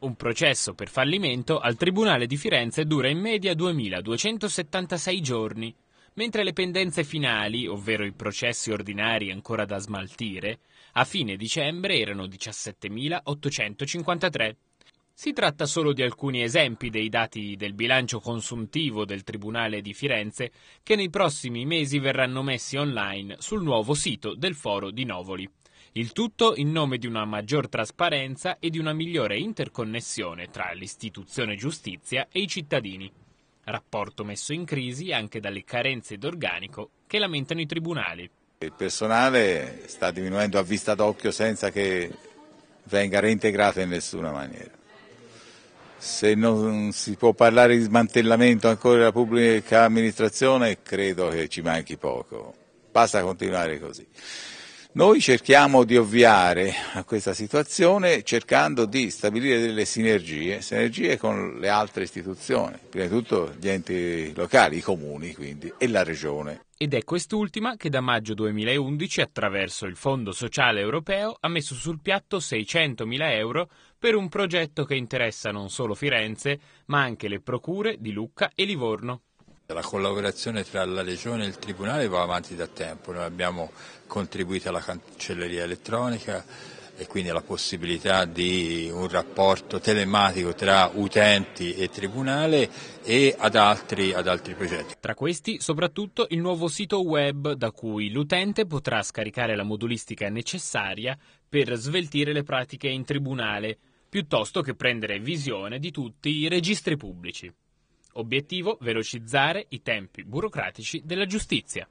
Un processo per fallimento al Tribunale di Firenze dura in media 2276 giorni, mentre le pendenze finali, ovvero i processi ordinari ancora da smaltire, a fine dicembre erano 17.853. Si tratta solo di alcuni esempi dei dati del bilancio consuntivo del Tribunale di Firenze che nei prossimi mesi verranno messi online sul nuovo sito del Foro di Novoli. Il tutto in nome di una maggior trasparenza e di una migliore interconnessione tra l'istituzione giustizia e i cittadini. Rapporto messo in crisi anche dalle carenze d'organico che lamentano i tribunali. Il personale sta diminuendo a vista d'occhio senza che venga reintegrato in nessuna maniera. Se non si può parlare di smantellamento ancora della pubblica amministrazione, credo che ci manchi poco. Basta continuare così. Noi cerchiamo di ovviare a questa situazione cercando di stabilire delle sinergie, sinergie con le altre istituzioni, prima di tutto gli enti locali, i comuni quindi e la regione. Ed è quest'ultima che da maggio 2011 attraverso il Fondo Sociale Europeo ha messo sul piatto 600.000 euro per un progetto che interessa non solo Firenze ma anche le procure di Lucca e Livorno. La collaborazione tra la Regione e il Tribunale va avanti da tempo, noi abbiamo contribuito alla cancelleria elettronica e quindi alla possibilità di un rapporto telematico tra utenti e Tribunale e ad altri, ad altri progetti. Tra questi soprattutto il nuovo sito web da cui l'utente potrà scaricare la modulistica necessaria per sveltire le pratiche in Tribunale, piuttosto che prendere visione di tutti i registri pubblici. Obiettivo velocizzare i tempi burocratici della giustizia.